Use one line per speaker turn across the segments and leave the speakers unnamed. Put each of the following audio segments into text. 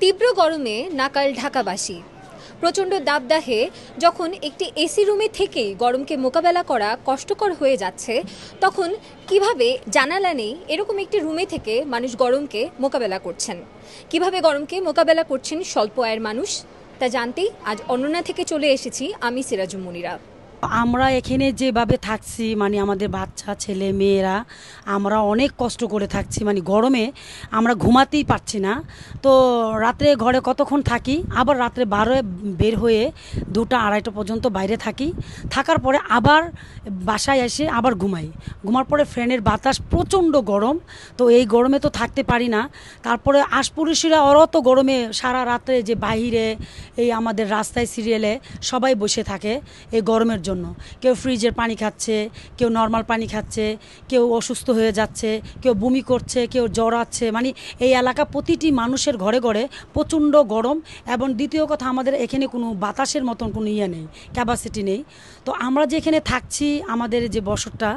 তীব্র গরমে নাকাল ঢাকাবাসী প্রচণ্ড দাবদাহে যখন একটি এসি রুমে থেকেই গরমকে মোকাবেলা করা কষ্টকর হয়ে যাচ্ছে তখন কিভাবে জানালা নেই এরকম একটি রুমে থেকে মানুষ গরমকে মোকাবেলা করছেন কিভাবে গরমকে মোকাবেলা করছেন স্বল্প আয়ের মানুষ তা জানতেই আজ অনন্যা থেকে চলে এসেছি আমি সিরাজু
মনিরা আমরা এখানে যেভাবে থাকছি মানে আমাদের বাচ্চা ছেলে মেয়েরা আমরা অনেক কষ্ট করে থাকছি মানে গরমে আমরা ঘুমাতেই পারছি না তো রাত্রে ঘরে কতক্ষণ থাকি আবার রাত্রে বারো বের হয়ে দুটা আড়াইটা পর্যন্ত বাইরে থাকি থাকার পরে আবার বাসায় এসে আবার ঘুমাই ঘুমার পরে ফ্যানের বাতাস প্রচণ্ড গরম তো এই গরমে তো থাকতে পারি না তারপরে আশপুরুষীরা অরত তো গরমে সারা রাত্রে যে বাহিরে এই আমাদের রাস্তায় সিরিয়ালে সবাই বসে থাকে এই গরমের জন্য জন্য কেউ ফ্রিজের পানি খাচ্ছে কেউ নর্মাল পানি খাচ্ছে কেউ অসুস্থ হয়ে যাচ্ছে কেউ বমি করছে কেউ আছে মানে এই এলাকা প্রতিটি মানুষের ঘরে ঘরে প্রচণ্ড গরম এবং দ্বিতীয় কথা আমাদের এখানে কোনো বাতাসের মতন কোনো ইয়ে নেই ক্যাপাসিটি নেই তো আমরা যে এখানে থাকছি আমাদের যে বসরটা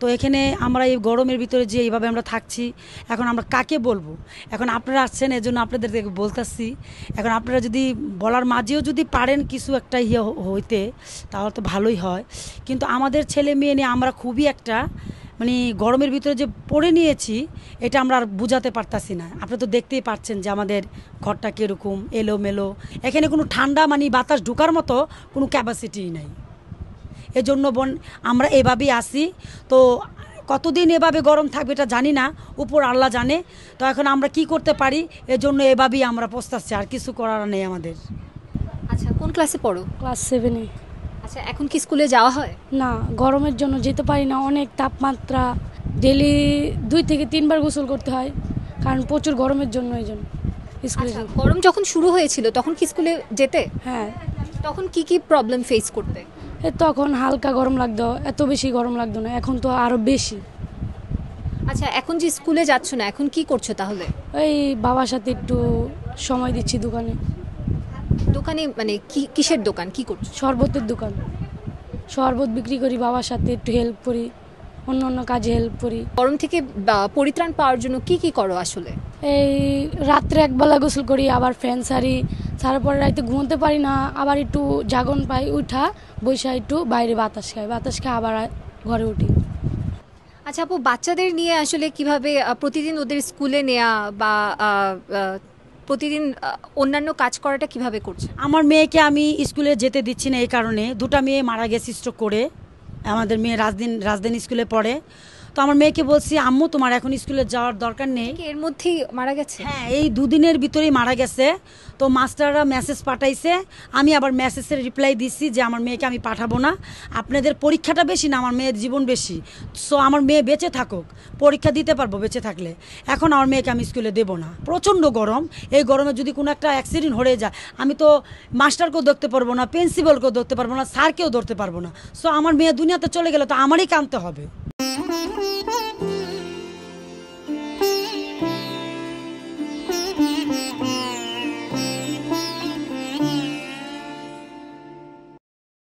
তো এখানে আমরা এই গরমের ভিতরে যে এইভাবে আমরা থাকছি এখন আমরা কাকে বলবো এখন আপনারা আসছেন এজন্য আপনাদের বলতেছি এখন আপনারা যদি বলার মাঝেও যদি পারেন কিছু একটা ইয়ে হইতে তাহলে তো ভালোই হয় কিন্তু আমাদের ছেলে মেয়ে নিয়ে আমরা খুবই একটা মানে গরমের ভিতরে যে পড়ে নিয়েছি এটা আমরা আর বুঝাতে পারতাছি না আপনি তো দেখতেই পাচ্ছেন যে আমাদের ঘরটা কীরকম এলোমেলো এখানে কোনো ঠান্ডা মানে বাতাস ঢুকার মতো কোনো ক্যাপাসিটি নাই এজন্য বোন আমরা এভাবেই আসি তো কতদিন এভাবে গরম থাকবে এটা জানি না উপর আল্লাহ জানে তো এখন আমরা কি করতে পারি এজন্য এভাবেই আমরা পস্তাচ্ছি আর কিছু করার নেই আমাদের
আচ্ছা কোন ক্লাসে পড়ো ক্লাস সেভেনে আচ্ছা এখন কি স্কুলে যাওয়া হয় না গরমের জন্য যেতে পারি না অনেক তাপমাত্রা ডেলি দুই থেকে তিনবার গোসল করতে হয় কারণ প্রচুর গরমের জন্য এই জন্য স্কুলে আচ্ছা, গরম যখন শুরু হয়েছিল তখন কি স্কুলে যেতে হ্যাঁ তখন কি কি প্রবলেম ফেস করতে এ তখন হালকা গরম লাগতো এত বেশি গরম লাগতো না এখন তো আরও বেশি
আচ্ছা এখন যে স্কুলে যাচ্ছ না এখন কি করছো তাহলে এই বাবার সাথে একটু সময় দিচ্ছি দোকানে দোকানে মানে কি কিসের দোকান কি করছো শরবতের দোকান
শরবত বিক্রি করি বাবার সাথে একটু হেল্প করি অন্য অন্য কাজে হেল্প করি গরম থেকে পরিত্রাণ পাওয়ার জন্য কি কি করো আসলে এই রাত্রে একবেলা গোসল করি আবার ফ্যান সারি পরে রাতে ঘুমোতে পারি না আবার একটু জাগন পাই উঠা বৈশা
একটু বাইরে বাতাস খাই বাতাস খাই আবার ঘরে উঠি আচ্ছা আপু বাচ্চাদের নিয়ে আসলে কিভাবে প্রতিদিন ওদের স্কুলে নেওয়া বা প্রতিদিন
অন্যান্য কাজ করাটা কিভাবে করছে আমার মেয়েকে আমি স্কুলে যেতে দিচ্ছি না এই কারণে দুটা মেয়ে মারা গেছে স্ট্রোক করে আমাদের মেয়ে রাজদিন রাজদিন স্কুলে পড়ে তো আমার মেয়েকে বলছি আম্মু তোমার এখন স্কুলে যাওয়ার দরকার নেই এর মধ্যেই মারা গেছে হ্যাঁ এই দুদিনের ভিতরেই মারা গেছে তো মাস্টাররা মেসেজ পাঠাইছে আমি আবার মেসেজের রিপ্লাই দিচ্ছি যে আমার মেয়েকে আমি পাঠাবো না আপনাদের পরীক্ষাটা বেশি না আমার মেয়ের জীবন বেশি সো আমার মেয়ে বেঁচে থাকুক পরীক্ষা দিতে পারবো বেঁচে থাকলে এখন আমার মেয়েকে আমি স্কুলে দেবো না প্রচণ্ড গরম এই গরমে যদি কোনো একটা অ্যাক্সিডেন্ট হয়ে যায় আমি তো মাস্টারকেও দেখতে পারবো না প্রিন্সিপালকেও ধরতে পারবো না স্যারকেও ধরতে পারবো না সো আমার মেয়ে দুনিয়াতে চলে গেলে তো আমারই কানতে হবে Mm-hmm.